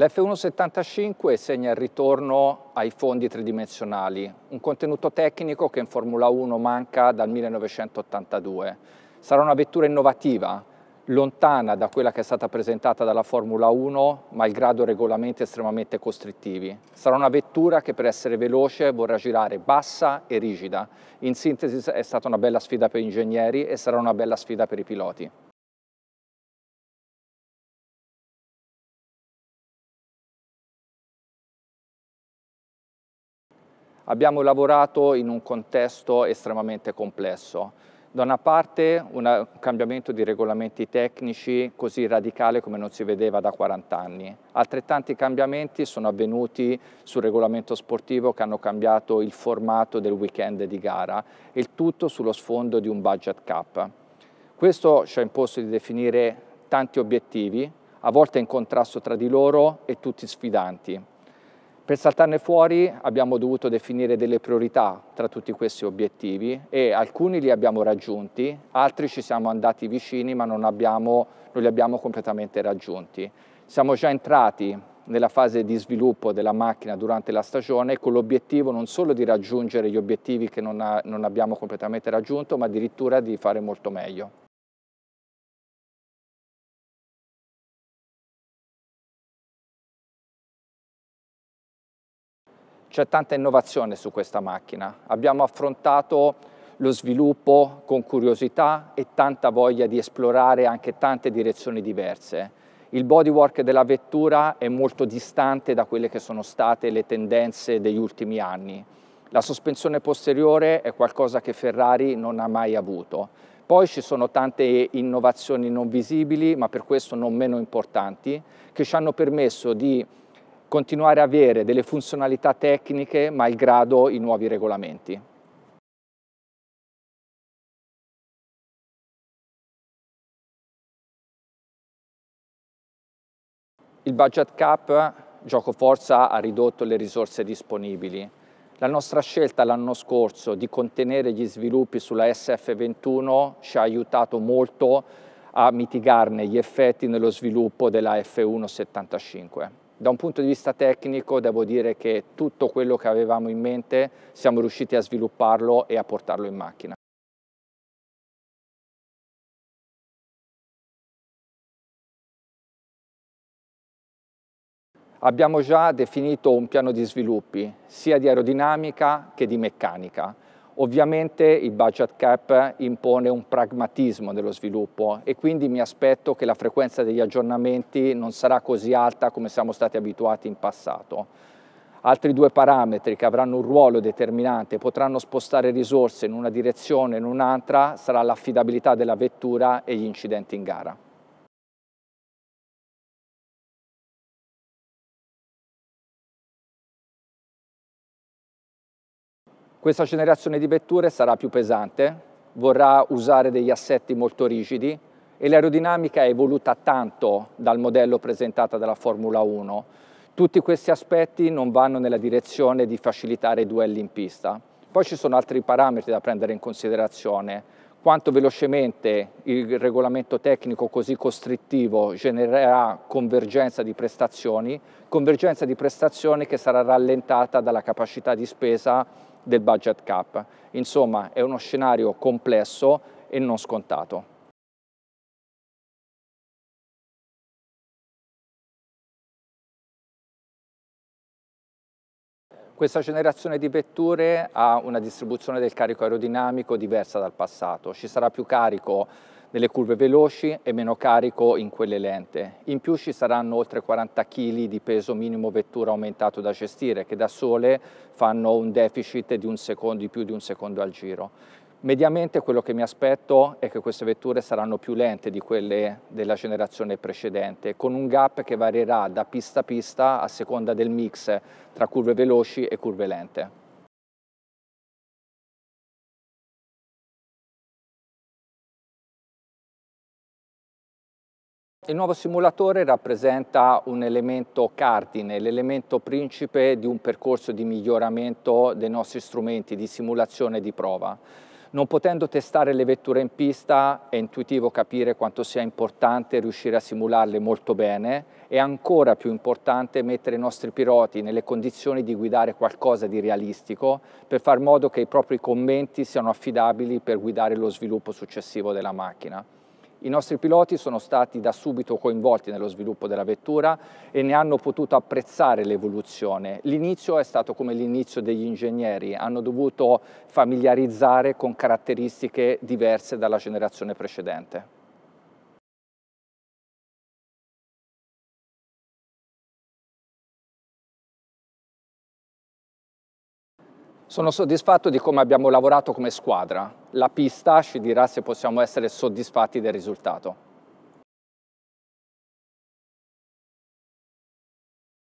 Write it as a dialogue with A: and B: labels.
A: L'F175 segna
B: il ritorno ai fondi tridimensionali, un contenuto tecnico che in Formula 1 manca dal 1982. Sarà una vettura innovativa, lontana da quella che è stata presentata dalla Formula 1, malgrado regolamenti estremamente costrittivi. Sarà una vettura che per essere veloce vorrà girare bassa e rigida. In
A: sintesi è stata una bella sfida per gli ingegneri e sarà una bella sfida per i piloti. Abbiamo lavorato in un contesto
B: estremamente complesso. Da una parte un cambiamento di regolamenti tecnici così radicale come non si vedeva da 40 anni. Altrettanti cambiamenti sono avvenuti sul regolamento sportivo che hanno cambiato il formato del weekend di gara, il tutto sullo sfondo di un budget cap. Questo ci ha imposto di definire tanti obiettivi, a volte in contrasto tra di loro e tutti sfidanti per saltarne fuori abbiamo dovuto definire delle priorità tra tutti questi obiettivi e alcuni li abbiamo raggiunti, altri ci siamo andati vicini ma non, abbiamo, non li abbiamo completamente raggiunti. Siamo già entrati nella fase di sviluppo della macchina durante la stagione con l'obiettivo non solo di raggiungere gli obiettivi che non, ha, non abbiamo
A: completamente raggiunto ma addirittura di fare molto meglio. c'è tanta innovazione su questa macchina. Abbiamo affrontato
B: lo sviluppo con curiosità e tanta voglia di esplorare anche tante direzioni diverse. Il bodywork della vettura è molto distante da quelle che sono state le tendenze degli ultimi anni. La sospensione posteriore è qualcosa che Ferrari non ha mai avuto. Poi ci sono tante innovazioni non visibili, ma per questo non meno importanti, che ci hanno permesso di continuare a avere
A: delle funzionalità tecniche malgrado i nuovi regolamenti. Il budget cap, gioco forza, ha
B: ridotto le risorse disponibili. La nostra scelta l'anno scorso di contenere gli sviluppi sulla SF21 ci ha aiutato molto a mitigarne gli effetti nello sviluppo della F175. Da un punto di vista tecnico devo
A: dire che tutto quello che avevamo in mente siamo riusciti a svilupparlo e a portarlo in macchina. Abbiamo già definito
B: un piano di sviluppi sia di aerodinamica che di meccanica Ovviamente il budget cap impone un pragmatismo dello sviluppo e quindi mi aspetto che la frequenza degli aggiornamenti non sarà così alta come siamo stati abituati in passato. Altri due parametri che avranno un ruolo determinante, potranno spostare risorse in una
A: direzione o in un'altra, sarà l'affidabilità della vettura e gli incidenti in gara. Questa generazione di vetture sarà più
B: pesante, vorrà usare degli assetti molto rigidi e l'aerodinamica è evoluta tanto dal modello presentato dalla Formula 1. Tutti questi aspetti non vanno nella direzione di facilitare i duelli in pista. Poi ci sono altri parametri da prendere in considerazione. Quanto velocemente il regolamento tecnico così costrittivo genererà convergenza di prestazioni, convergenza di prestazioni che sarà rallentata dalla capacità di spesa del budget cap. Insomma, è uno
A: scenario complesso e non scontato. Questa generazione di vetture ha una distribuzione del carico aerodinamico
B: diversa dal passato. Ci sarà più carico delle curve veloci e meno carico in quelle lente. In più ci saranno oltre 40 kg di peso minimo vettura aumentato da gestire che da sole fanno un deficit di, un secondo, di più di un secondo al giro. Mediamente quello che mi aspetto è che queste vetture saranno più lente di quelle della generazione precedente, con un gap che varierà da pista a pista a seconda del mix
A: tra curve veloci e curve lente. Il nuovo simulatore rappresenta un elemento cardine, l'elemento principe
B: di un percorso di miglioramento dei nostri strumenti di simulazione e di prova. Non potendo testare le vetture in pista è intuitivo capire quanto sia importante riuscire a simularle molto bene e ancora più importante mettere i nostri piloti nelle condizioni di guidare qualcosa di realistico per far modo che i propri commenti siano affidabili per guidare lo sviluppo successivo della macchina. I nostri piloti sono stati da subito coinvolti nello sviluppo della vettura e ne hanno potuto apprezzare l'evoluzione. L'inizio è stato come l'inizio degli ingegneri, hanno dovuto familiarizzare con
A: caratteristiche diverse dalla generazione precedente. Sono soddisfatto di come abbiamo lavorato come squadra. La pista ci dirà se possiamo essere soddisfatti del risultato.